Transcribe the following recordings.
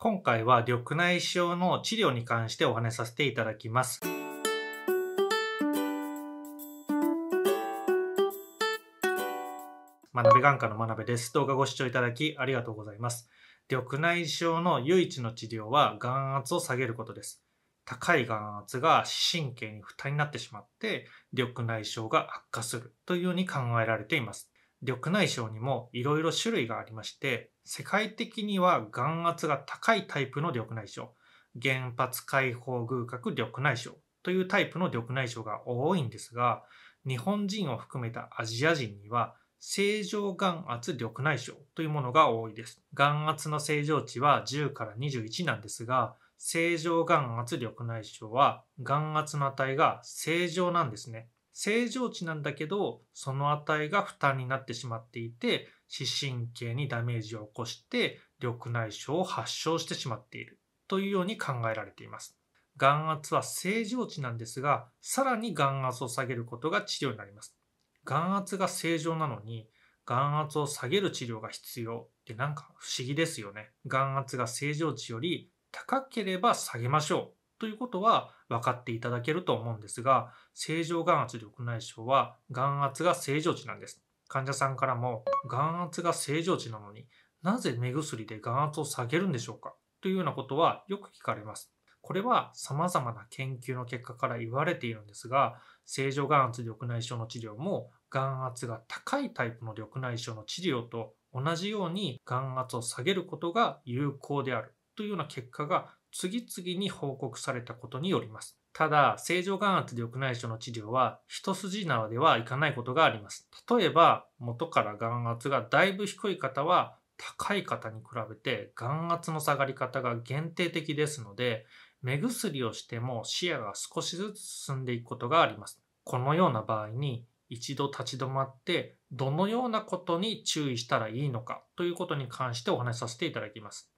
今回は緑内障の治療に関してお話しさせていただきます。学べ眼科の学べです。動画ご視聴いただきありがとうございます。緑内障の唯一の治療は眼圧を下げることです。高い眼圧が神経に負担になってしまって緑内障が悪化するというように考えられています。緑内障にもいろいろ種類がありまして世界的には眼圧が高いタイプの緑内障、原発開放偶角緑内障というタイプの緑内障が多いんですが、日本人を含めたアジア人には正常眼圧緑内障というものが多いです。眼圧の正常値は10から21なんですが、正常眼圧緑内障は眼圧の値が正常なんですね。正常値なんだけど、その値が負担になってしまっていて、視神経にダメージを起こして緑内障を発症してしまっているというように考えられています。眼圧は正常値なんですが、さらに眼圧を下げることが治療になります。眼圧が正常なのに、眼圧を下げる治療が必要ってなんか不思議ですよね。眼圧が正常値より高ければ下げましょうということは分かっていただけると思うんですが、正常眼圧緑内障は眼圧が正常値なんです。患者さんからも眼圧が正常値なのになぜ目薬で眼圧を下げるんでしょうかというようなことはよく聞かれます。これは様々な研究の結果から言われているんですが、正常眼圧緑内障の治療も眼圧が高いタイプの緑内障の治療と同じように眼圧を下げることが有効であるというような結果が次々に報告されたことによります。ただ、正常眼圧緑内障の治療は一筋縄ではいかないことがあります。例えば、元から眼圧がだいぶ低い方は、高い方に比べて眼圧の下がり方が限定的ですので、目薬をしても視野が少しずつ進んでいくことがあります。このような場合に、一度立ち止まって、どのようなことに注意したらいいのかということに関してお話しさせていただきます。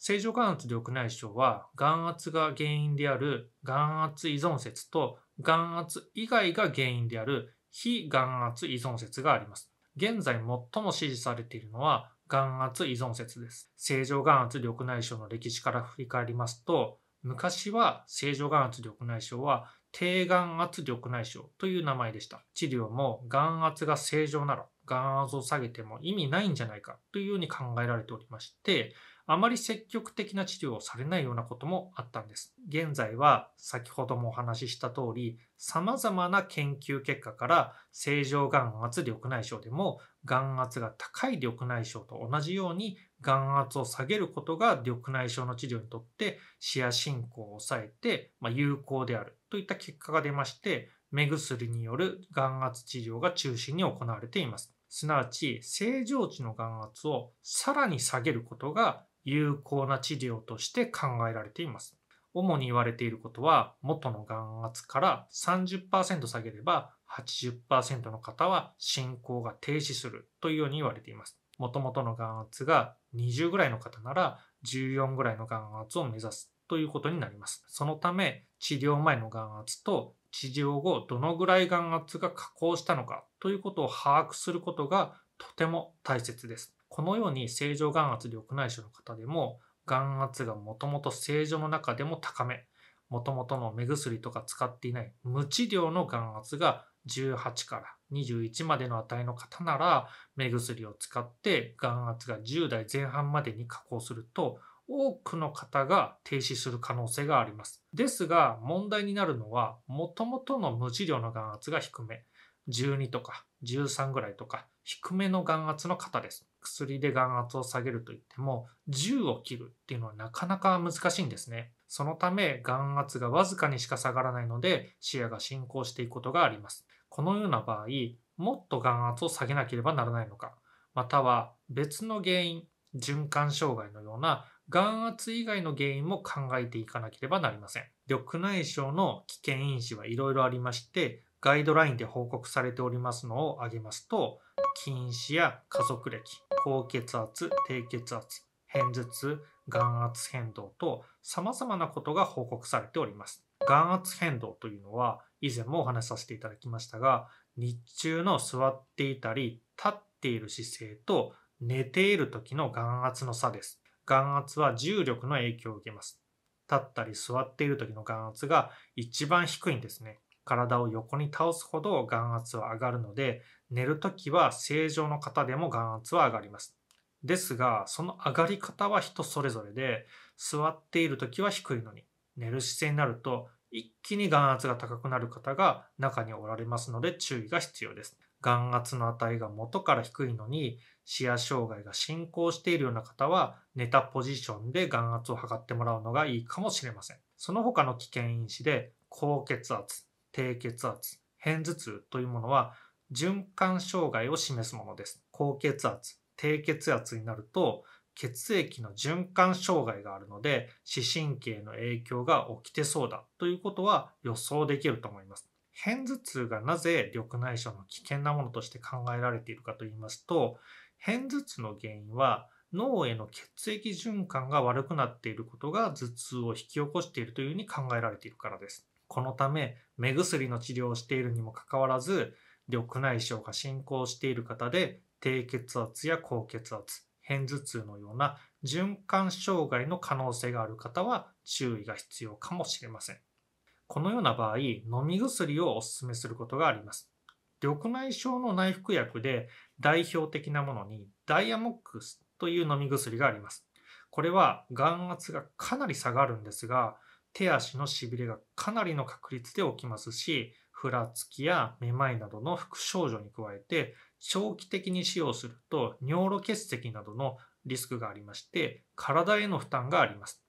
正常眼圧緑内障は眼圧が原因である眼圧依存説と眼圧以外が原因である非眼圧依存説があります。現在最も支持されているのは眼圧依存説です。正常眼圧緑内障の歴史から振り返りますと、昔は正常眼圧緑内障は低眼圧緑内障という名前でした。治療も眼圧が正常なら眼圧を下げても意味ないんじゃないかというように考えられておりまして、あまり積極的な治療をされないようなこともあったんです。現在は先ほどもお話しした通り、様々な研究結果から正常眼圧緑内障でも眼圧が高い緑内障と同じように眼圧を下げることが緑内障の治療にとって視野進行を抑えて、ま有効であるといった結果が出まして、目薬による眼圧治療が中心に行われています。すなわち、正常値の眼圧をさらに下げることが有効な治療として考えられています。主に言われていることは、元の眼圧から30%下げれば80%の方は進行が停止するというように言われています。元々の眼圧が20ぐらいの方なら14ぐらいの眼圧を目指すということになります。そのため、治療前の眼圧と治療後どのぐらい眼圧が下降したのかということを把握することがとても大切です。このように正常眼圧緑内障の方でも眼圧がもともと正常の中でも高めもともとの目薬とか使っていない無治療の眼圧が18から21までの値の方なら目薬を使って眼圧が10代前半までに下降すると多くの方が停止する可能性があります。ですが問題になるのはもともとの無治療の眼圧が低め12とか13ぐらいとか低めの眼圧の方です。薬で眼圧を下げるといっても10を切るっていうのはなかなか難しいんですね。そのため眼圧がわずかにしか下がらないので視野が進行していくことがあります。このような場合、もっと眼圧を下げなければならないのか、または別の原因、循環障害のような眼圧以外の原因も考えていかなければなりません。緑内障の危険因子はいろいろありまして、ガイドラインで報告されておりますのを挙げますと、近視や家族歴、高血圧、低血圧、偏頭痛、眼圧変動と様々なことが報告されております。眼圧変動というのは以前もお話しさせていただきましたが、日中の座っていたり立っている姿勢と寝ている時の眼圧の差です。眼圧は重力の影響を受けます。立ったり座っている時の眼圧が一番低いんですね。体を横に倒すほど眼圧は上がるので、寝るときは正常の方でも眼圧は上がります。ですが、その上がり方は人それぞれで、座っているときは低いのに、寝る姿勢になると一気に眼圧が高くなる方が中におられますので注意が必要です。眼圧の値が元から低いのに視野障害が進行しているような方は寝たポジションで眼圧を測ってもらうのがいいかもしれません。その他の危険因子で高血圧、低血圧、片頭痛というものは循環障害を示すものです。高血圧、低血圧になると血液の循環障害があるので視神経の影響が起きてそうだということは予想できると思います。片頭痛がなぜ緑内障の危険なものとして考えられているかと言いますと偏頭痛の原因は脳への血液循環が悪くなっていることが頭痛を引き起こしているというふうに考えられているからです。このため目薬の治療をしているにもかかわらず緑内障が進行している方で低血圧や高血圧片頭痛のような循環障害の可能性がある方は注意が必要かもしれませんこのような場合飲み薬をおすすめすることがあります緑内障の内服薬で代表的なものにダイアモックスという飲み薬がありますこれは眼圧がかなり下がるんですが手足のしびれがかなりの確率で起きますし、ふらつきやめまいなどの副症状に加えて、長期的に使用すると尿路結石などのリスクがありまして、体への負担があります。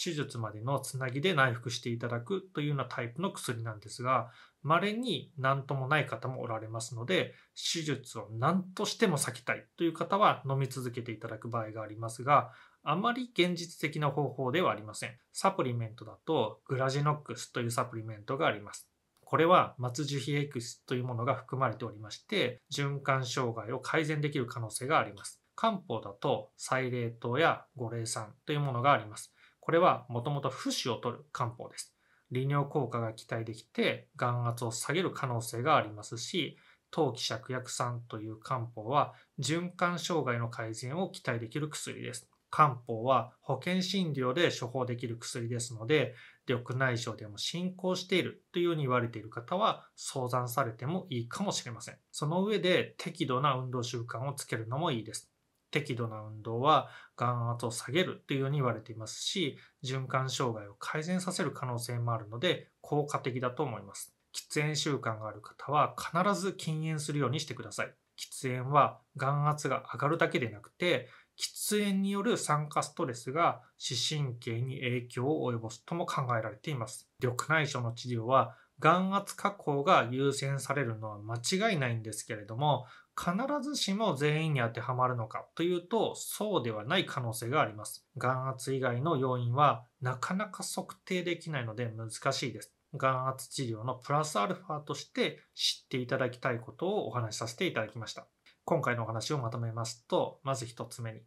手術までのつなぎで内服していただくというようなタイプの薬なんですが、稀に何ともない方もおられますので、手術を何としても避けたいという方は飲み続けていただく場合がありますが、あまり現実的な方法ではありません。サプリメントだとグラジノックスというサプリメントがあります。これは松樹皮エクスというものが含まれておりまして、循環障害を改善できる可能性があります。漢方だと、サイレートや五苓散というものがあります。これはもともと不死を取る漢方です。利尿効果が期待できて眼圧を下げる可能性がありますし陶器芍薬酸という漢方は循環障害の改善を期待できる薬です。漢方は保険診療で処方できる薬ですので、緑内障でも進行しているというように言われている方は相談されてもいいかもしれません。その上で適度な運動習慣をつけるのもいいです。適度な運動は眼圧を下げるというように言われていますし循環障害を改善させる可能性もあるので効果的だと思います喫煙習慣がある方は必ず禁煙するようにしてください喫煙は眼圧が上がるだけでなくて喫煙による酸化ストレスが視神経に影響を及ぼすとも考えられています緑内障の治療は眼圧加工が優先されるのは間違いないんですけれども必ずしも全員に当てはまるのかというとそうではない可能性があります。眼圧以外の要因はなかなか測定できないので難しいです。眼圧治療のプラスアルファとして知っていただきたいことをお話しさせていただきました。今回のお話をまとめますと、まず1つ目に、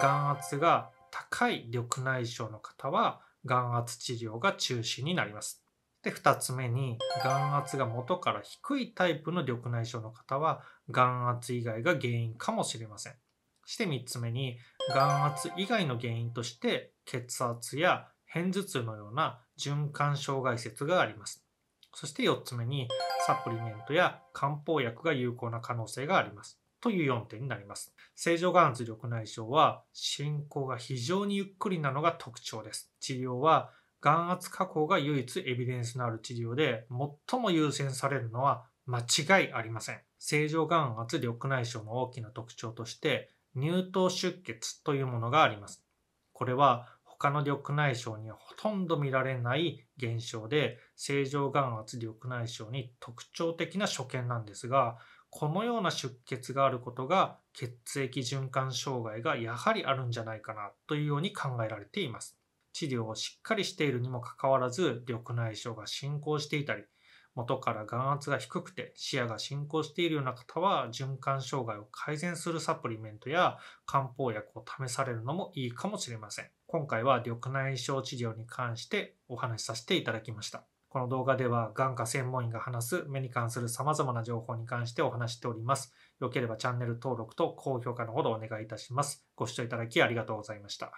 眼圧が高い緑内障の方は眼圧治療が中心になります。で、2つ目に、眼圧が元から低いタイプの緑内障の方は、眼圧以外が原因かもしれません。そして3つ目に、眼圧以外の原因として、血圧や片頭痛のような循環障害説があります。そして4つ目に、サプリメントや漢方薬が有効な可能性があります。という4点になります。正常眼圧緑内障は進行が非常にゆっくりなのが特徴です。治療は眼圧加工が唯一エビデンスのある治療で、最も優先されるのは間違いありません。正常眼圧緑内障の大きな特徴として、乳頭出血というものがあります。これは他の緑内障にはほとんど見られない現象で、正常眼圧緑内障に特徴的な所見なんですが、このような出血があることが血液循環障害がやはりあるんじゃないかなというように考えられています。治療をしっかりしているにもかかわらず、緑内障が進行していたり、元から眼圧が低くて視野が進行しているような方は、循環障害を改善するサプリメントや漢方薬を試されるのもいいかもしれません。今回は緑内障治療に関してお話しさせていただきました。この動画では眼科専門医が話す目に関する様々な情報に関してお話しております。よければチャンネル登録と高評価のほどお願いいたします。ご視聴いただきありがとうございました。